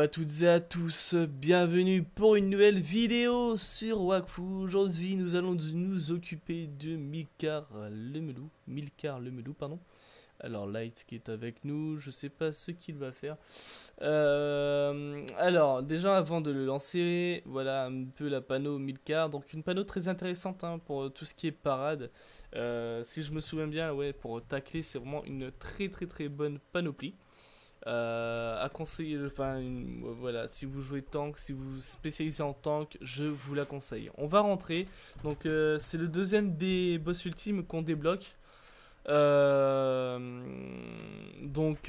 à toutes et à tous, bienvenue pour une nouvelle vidéo sur Wakfu. Aujourd'hui, nous allons nous occuper de Milcar Lemelou. Milcar melou pardon. Alors, Light qui est avec nous, je sais pas ce qu'il va faire. Euh, alors, déjà avant de le lancer, voilà un peu la panneau Milcar. Donc, une panneau très intéressante hein, pour tout ce qui est parade. Euh, si je me souviens bien, ouais, pour tacler, c'est vraiment une très très très bonne panoplie. Euh, à conseiller, enfin, voilà, si vous jouez tank, si vous spécialisez en tank, je vous la conseille. On va rentrer, donc euh, c'est le deuxième des boss ultimes qu'on débloque. Euh, donc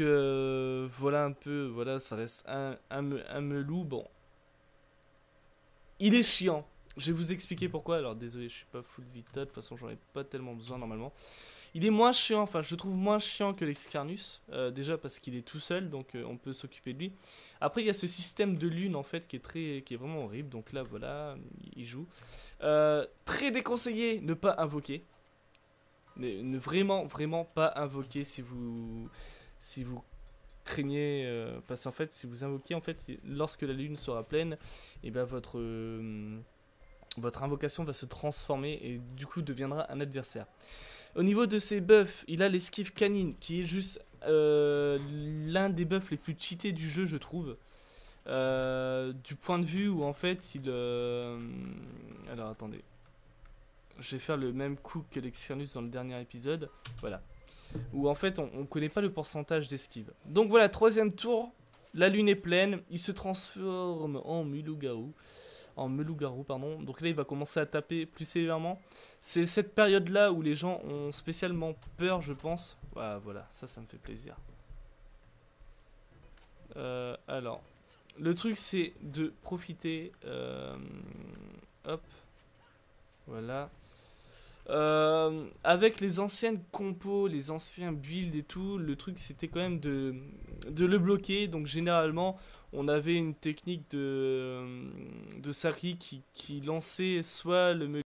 voilà un peu, voilà, ça reste un, un, melou. Bon, il est chiant. Je vais vous expliquer pourquoi. Alors désolé, je suis pas full vita, de toute façon j'en ai pas tellement besoin normalement. Il est moins chiant, enfin je trouve moins chiant que l'Excarnus, euh, déjà parce qu'il est tout seul, donc euh, on peut s'occuper de lui. Après il y a ce système de lune en fait qui est, très, qui est vraiment horrible, donc là voilà, il joue. Euh, très déconseillé, ne pas invoquer. Ne, ne, vraiment, vraiment pas invoquer si vous, si vous craignez, parce qu'en fait si vous invoquez, en fait lorsque la lune sera pleine, et eh votre votre invocation va se transformer et du coup deviendra un adversaire. Au niveau de ses buffs, il a l'esquive canine, qui est juste euh, l'un des buffs les plus cheatés du jeu, je trouve. Euh, du point de vue où en fait il... Euh, alors attendez. Je vais faire le même coup que l'Exirnus dans le dernier épisode. Voilà. Où en fait on, ne connaît pas le pourcentage d'esquive. Donc voilà, troisième tour. La lune est pleine. Il se transforme en Mulugao en melou-garou, pardon. Donc là, il va commencer à taper plus sévèrement. C'est cette période-là où les gens ont spécialement peur, je pense. Voilà, ah, voilà, ça, ça me fait plaisir. Euh, alors, le truc, c'est de profiter... Euh, hop, voilà. Euh, avec les anciennes compos, les anciens builds et tout, le truc c'était quand même de, de le bloquer. Donc généralement, on avait une technique de, de Sari qui, qui lançait soit le mec,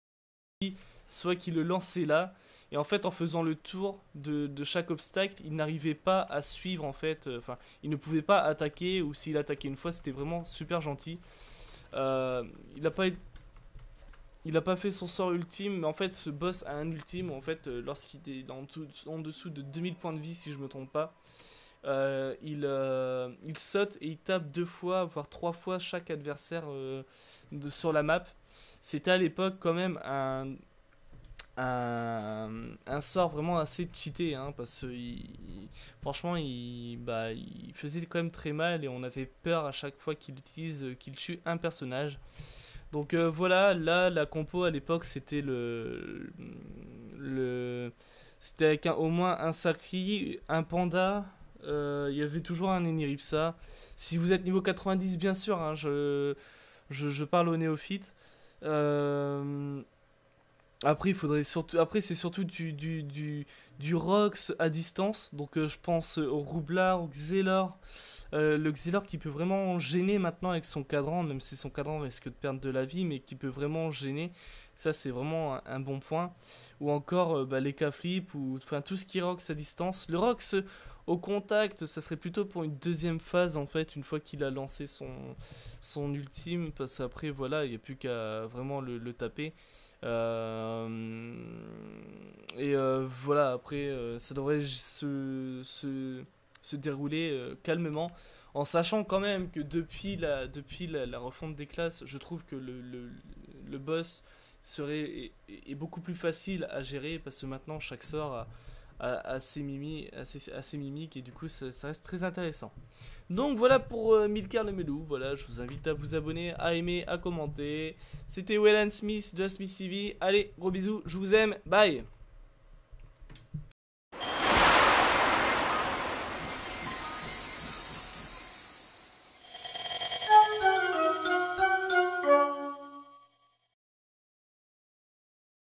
soit qui le lançait là. Et en fait, en faisant le tour de, de chaque obstacle, il n'arrivait pas à suivre en fait. Euh, enfin, il ne pouvait pas attaquer ou s'il attaquait une fois, c'était vraiment super gentil. Euh, il n'a pas été il a pas fait son sort ultime, mais en fait, ce boss a un ultime. En fait, euh, lorsqu'il est en dessous, de 2000 points de vie, si je me trompe pas, euh, il, euh, il saute et il tape deux fois, voire trois fois chaque adversaire sur la map. C'était à l'époque quand même un, un, sort vraiment assez cheaté, hein, parce que franchement, il, bah, il faisait quand même très mal et on avait peur à chaque fois qu'il utilise, qu'il tue un personnage. Donc euh, voilà, là, la compo à l'époque, c'était le. c'était avec au moins un Sacri, un Panda, euh, il y avait toujours un Eniripsa. Si vous êtes niveau 90, bien sûr, hein, je, parle aux néophytes. Euh, après, surtout. Après, c'est surtout du, du, Rox à distance. Donc, je pense au Roublard, au Xelor, euh, le Xylor qui peut vraiment gêner maintenant avec son cadran, même si son cadran risque de perdre de la vie, mais qui peut vraiment gêner. Ça, c'est vraiment un, bon point. Ou encore euh, bah, les K-Flip, ou enfin tout ce qui rox à distance. Le rox au contact, ça serait plutôt pour une deuxième phase en fait, une fois qu'il a lancé son, son ultime, parce qu'après, voilà, il n'y a plus qu'à vraiment le, taper. Euh, et voilà, après, ça devrait se, se dérouler euh, calmement, en sachant quand même que depuis la, depuis la, refonte des classes, je trouve que le, le, boss serait est, beaucoup plus facile à gérer parce que maintenant chaque sort a, ses, mimi, ses, ses mimiques et du coup ça, reste très intéressant. Donc voilà pour euh, Milcar le Melou, voilà, je vous invite à vous abonner, à aimer, à commenter. C'était Wellen Smith de la Smith Allez, gros bisous, je vous aime, bye